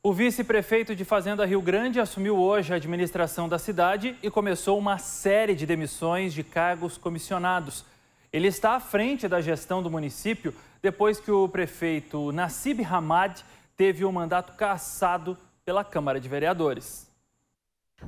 O vice-prefeito de Fazenda Rio Grande assumiu hoje a administração da cidade e começou uma série de demissões de cargos comissionados. Ele está à frente da gestão do município depois que o prefeito Nassib Hamad teve o mandato cassado pela Câmara de Vereadores.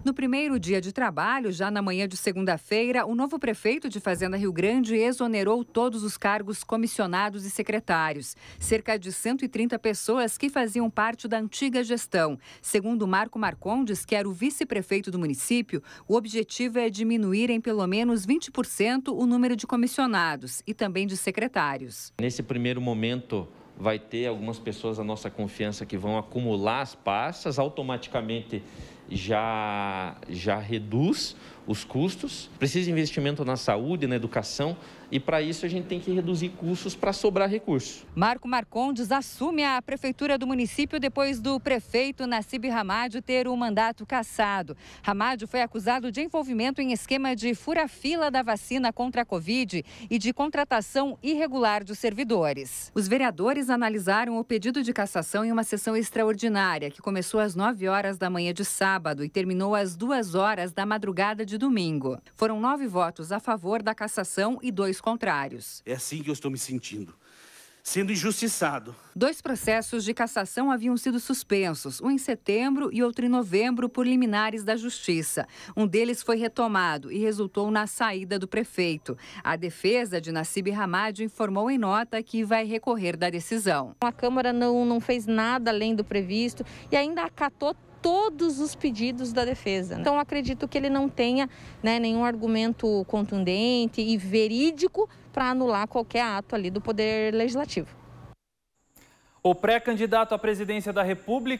No primeiro dia de trabalho, já na manhã de segunda-feira, o novo prefeito de Fazenda Rio Grande exonerou todos os cargos comissionados e secretários, cerca de 130 pessoas que faziam parte da antiga gestão. Segundo Marco Marcondes, que era o vice-prefeito do município, o objetivo é diminuir em pelo menos 20% o número de comissionados e também de secretários. Nesse primeiro momento, vai ter algumas pessoas da nossa confiança que vão acumular as pastas automaticamente já, já reduz os custos. Precisa de investimento na saúde, na educação, e para isso a gente tem que reduzir custos para sobrar recursos. Marco Marcondes assume a prefeitura do município depois do prefeito Nassib Ramadio ter o mandato cassado. Ramadio foi acusado de envolvimento em esquema de fura-fila da vacina contra a Covid e de contratação irregular de servidores. Os vereadores analisaram o pedido de cassação em uma sessão extraordinária que começou às 9 horas da manhã de sábado sábado e terminou às duas horas da madrugada de domingo. Foram nove votos a favor da cassação e dois contrários. É assim que eu estou me sentindo sendo injustiçado. Dois processos de cassação haviam sido suspensos, um em setembro e outro em novembro, por liminares da Justiça. Um deles foi retomado e resultou na saída do prefeito. A defesa de Nassib Ramadio informou em nota que vai recorrer da decisão. A Câmara não, não fez nada além do previsto e ainda acatou todos os pedidos da defesa. Então, acredito que ele não tenha né, nenhum argumento contundente e verídico para anular qualquer ato ali do Poder Legislativo. O pré-candidato à presidência da República.